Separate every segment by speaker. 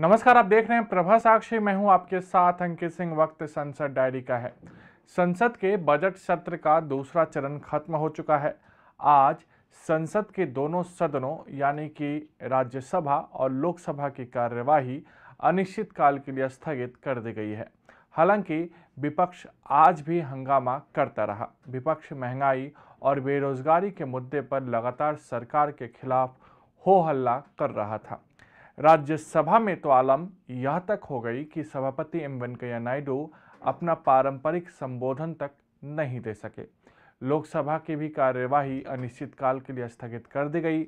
Speaker 1: नमस्कार आप देख रहे हैं प्रभा साक्षी मैं हूं आपके साथ अंकित सिंह वक्त संसद डायरी का है संसद के बजट सत्र का दूसरा चरण खत्म हो चुका है आज संसद के दोनों सदनों यानी कि राज्यसभा और लोकसभा की कार्यवाही अनिश्चितकाल के लिए स्थगित कर दी गई है हालांकि विपक्ष आज भी हंगामा करता रहा विपक्ष महंगाई और बेरोजगारी के मुद्दे पर लगातार सरकार के खिलाफ हो हल्ला कर रहा था राज्यसभा में तो आलम यह तक हो गई कि सभापति एम वेंकैया नायडू अपना पारंपरिक संबोधन तक नहीं दे सके लोकसभा की भी कार्यवाही अनिश्चितकाल के लिए स्थगित कर दी गई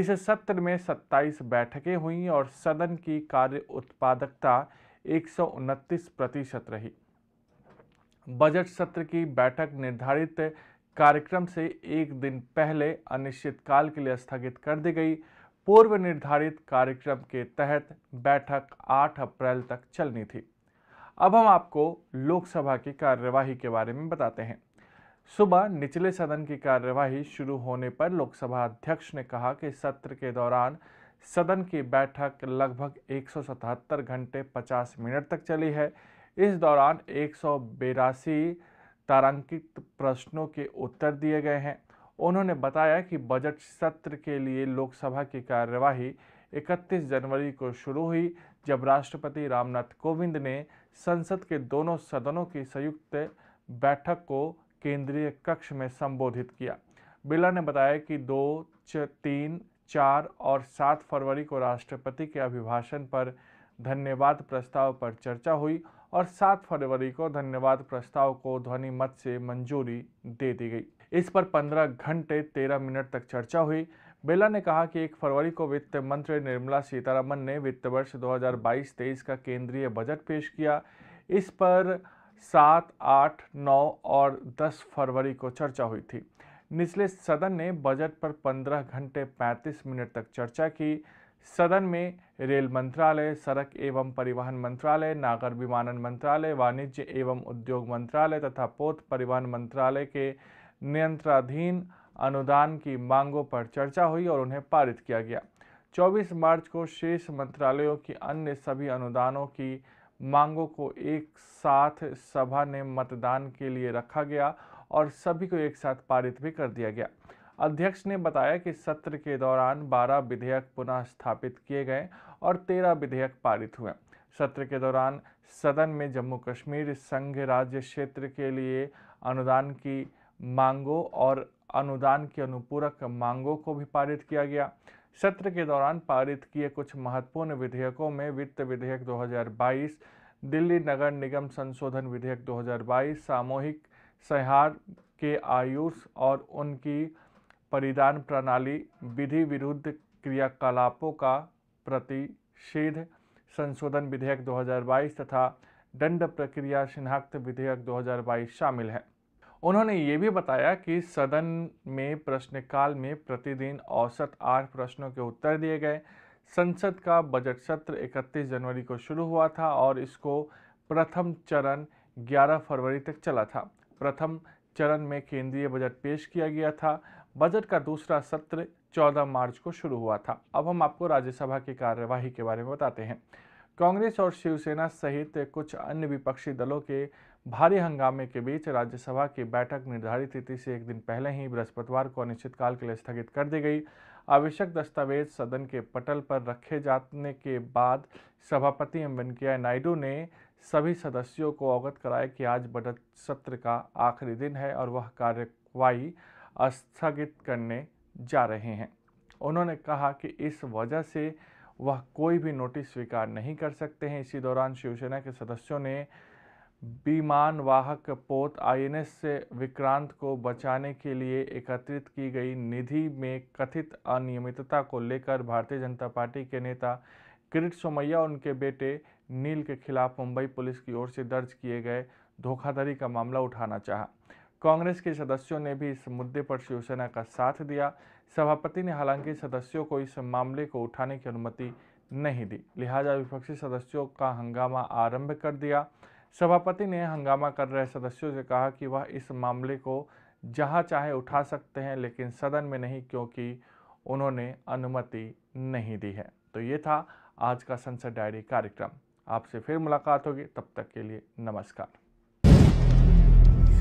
Speaker 1: इस सत्र में 27 बैठकें हुई और सदन की कार्य उत्पादकता एक प्रतिशत रही बजट सत्र की बैठक निर्धारित कार्यक्रम से एक दिन पहले अनिश्चितकाल के लिए स्थगित कर दी गई पूर्व निर्धारित कार्यक्रम के तहत बैठक 8 अप्रैल तक चलनी थी अब हम आपको लोकसभा की कार्यवाही के बारे में बताते हैं सुबह निचले सदन की कार्यवाही शुरू होने पर लोकसभा अध्यक्ष ने कहा कि सत्र के दौरान सदन की बैठक लगभग 177 घंटे 50 मिनट तक चली है इस दौरान एक तारांकित प्रश्नों के उत्तर दिए गए हैं उन्होंने बताया कि बजट सत्र के लिए लोकसभा की कार्यवाही 31 जनवरी को शुरू हुई जब राष्ट्रपति रामनाथ कोविंद ने संसद के दोनों सदनों की संयुक्त बैठक को केंद्रीय कक्ष में संबोधित किया बिरला ने बताया कि दो च, तीन चार और सात फरवरी को राष्ट्रपति के अभिभाषण पर धन्यवाद प्रस्ताव पर चर्चा हुई और सात फरवरी को धन्यवाद प्रस्ताव को ध्वनिमत से मंजूरी दे दी गई इस पर 15 घंटे 13 मिनट तक चर्चा हुई बेला ने कहा कि एक फरवरी को वित्त मंत्री निर्मला सीतारमन ने वित्त वर्ष 2022-23 का केंद्रीय बजट पेश किया इस पर सात आठ नौ और दस फरवरी को चर्चा हुई थी निचले सदन ने बजट पर 15 घंटे 35 मिनट तक चर्चा की सदन में रेल मंत्रालय सड़क एवं परिवहन मंत्रालय नागर विमानन मंत्रालय वाणिज्य एवं उद्योग मंत्रालय तथा पोत परिवहन मंत्रालय के नियंत्रणाधीन अनुदान की मांगों पर चर्चा हुई और उन्हें पारित किया गया 24 मार्च को शेष मंत्रालयों की अन्य सभी अनुदानों की मांगों को एक साथ सभा ने मतदान के लिए रखा गया और सभी को एक साथ पारित भी कर दिया गया अध्यक्ष ने बताया कि सत्र के दौरान 12 विधेयक पुनः स्थापित किए गए और 13 विधेयक पारित हुए सत्र के दौरान सदन में जम्मू कश्मीर संघ राज्य क्षेत्र के लिए अनुदान की मांगों और अनुदान के अनुपूरक मांगों को भी पारित किया गया सत्र के दौरान पारित किए कुछ महत्वपूर्ण विधेयकों में वित्त विधेयक 2022, दिल्ली नगर निगम संशोधन विधेयक 2022, सामूहिक सहार के आयुष और उनकी परिधान प्रणाली विधि विरुद्ध क्रियाकलापों का प्रतिषेध संशोधन विधेयक 2022 तथा दंड प्रक्रिया शिनाख्त विधेयक 2022 शामिल है उन्होंने ये भी बताया कि सदन में प्रश्नकाल में प्रतिदिन औसत आठ प्रश्नों के उत्तर दिए गए संसद का बजट सत्र 31 जनवरी को शुरू हुआ था और इसको प्रथम चरण 11 फरवरी तक चला था प्रथम चरण में केंद्रीय बजट पेश किया गया था बजट का दूसरा सत्र 14 मार्च को शुरू हुआ था अब हम आपको राज्यसभा की कार्यवाही के बारे में बताते हैं कांग्रेस और शिवसेना सहित कुछ अन्य विपक्षी दलों के भारी हंगामे के बीच राज्यसभा की बैठक निर्धारित तिथि से एक दिन पहले ही बृहस्पतिवार को अनिश्चितकाल के लिए स्थगित कर दी गई आवश्यक दस्तावेज सदन के पटल पर रखे जाने के बाद सभापति एम वेंकैया नायडू ने सभी सदस्यों को अवगत कराया कि आज बजट सत्र का आखिरी दिन है और वह कार्यवाही स्थगित करने जा रहे हैं उन्होंने कहा कि इस वजह से वह कोई भी नोटिस स्वीकार नहीं कर सकते हैं इसी दौरान शिवसेना के सदस्यों ने विमान वाहक पोत आईएनएस विक्रांत को बचाने के लिए एकत्रित की गई निधि में कथित अनियमितता को लेकर भारतीय जनता पार्टी के नेता किरीट सोमैया और उनके बेटे नील के खिलाफ मुंबई पुलिस की ओर से दर्ज किए गए धोखाधड़ी का मामला उठाना चाहा कांग्रेस के सदस्यों ने भी इस मुद्दे पर शिवसेना का साथ दिया सभापति ने हालांकि सदस्यों को इस मामले को उठाने की अनुमति नहीं दी लिहाजा विपक्षी सदस्यों का हंगामा आरंभ कर दिया सभापति ने हंगामा कर रहे सदस्यों से कहा कि वह इस मामले को जहां चाहे उठा सकते हैं लेकिन सदन में नहीं क्योंकि उन्होंने अनुमति नहीं दी है तो ये था आज का संसद डायरी कार्यक्रम आपसे फिर मुलाकात होगी तब तक के लिए नमस्कार